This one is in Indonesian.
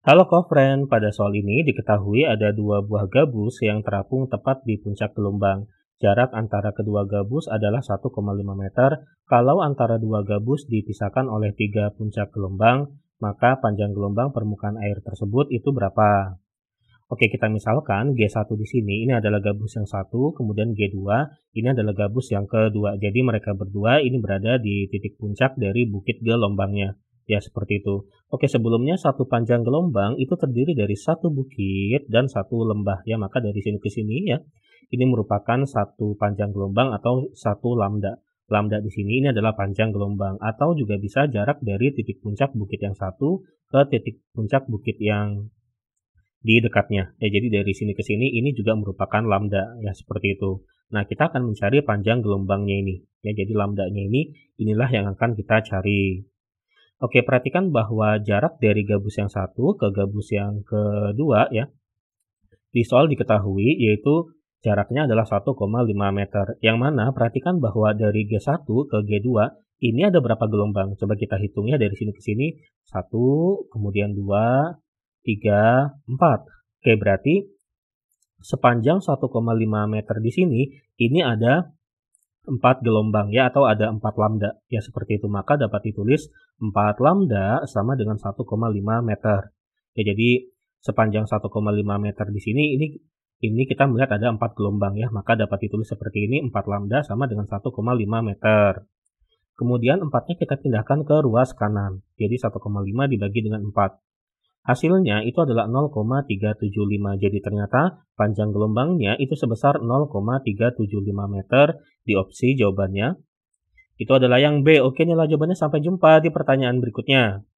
Halo kofren, pada soal ini diketahui ada dua buah gabus yang terapung tepat di puncak gelombang. Jarak antara kedua gabus adalah 1,5 meter. Kalau antara dua gabus dipisahkan oleh tiga puncak gelombang, maka panjang gelombang permukaan air tersebut itu berapa? Oke, kita misalkan G1 di sini, ini adalah gabus yang satu, kemudian G2, ini adalah gabus yang kedua. Jadi mereka berdua ini berada di titik puncak dari bukit gelombangnya. Ya, seperti itu. Oke, sebelumnya satu panjang gelombang itu terdiri dari satu bukit dan satu lembah. Ya, maka dari sini ke sini ya, ini merupakan satu panjang gelombang atau satu lambda. Lambda di sini ini adalah panjang gelombang atau juga bisa jarak dari titik puncak bukit yang satu ke titik puncak bukit yang di dekatnya. Ya, jadi dari sini ke sini ini juga merupakan lambda ya seperti itu. Nah, kita akan mencari panjang gelombangnya ini. Ya, jadi lambdanya ini inilah yang akan kita cari. Oke, perhatikan bahwa jarak dari gabus yang satu ke gabus yang kedua ya di soal diketahui yaitu jaraknya adalah 1,5 meter. Yang mana perhatikan bahwa dari G1 ke G2 ini ada berapa gelombang? Coba kita hitung ya dari sini ke sini. 1, kemudian 2, 3, 4. Oke, berarti sepanjang 1,5 meter di sini ini ada 4 gelombang ya atau ada 4 lambda ya seperti itu maka dapat ditulis 4 lambda sama dengan 1,5 meter ya jadi sepanjang 1,5 meter di sini ini ini kita melihat ada 4 gelombang ya maka dapat ditulis seperti ini 4 lambda sama dengan 1,5 meter kemudian 4 nya kita pindahkan ke ruas kanan jadi 1,5 dibagi dengan 4 Hasilnya itu adalah 0,375. Jadi ternyata panjang gelombangnya itu sebesar 0,375 meter di opsi jawabannya. Itu adalah yang B. Oke, nilai jawabannya. Sampai jumpa di pertanyaan berikutnya.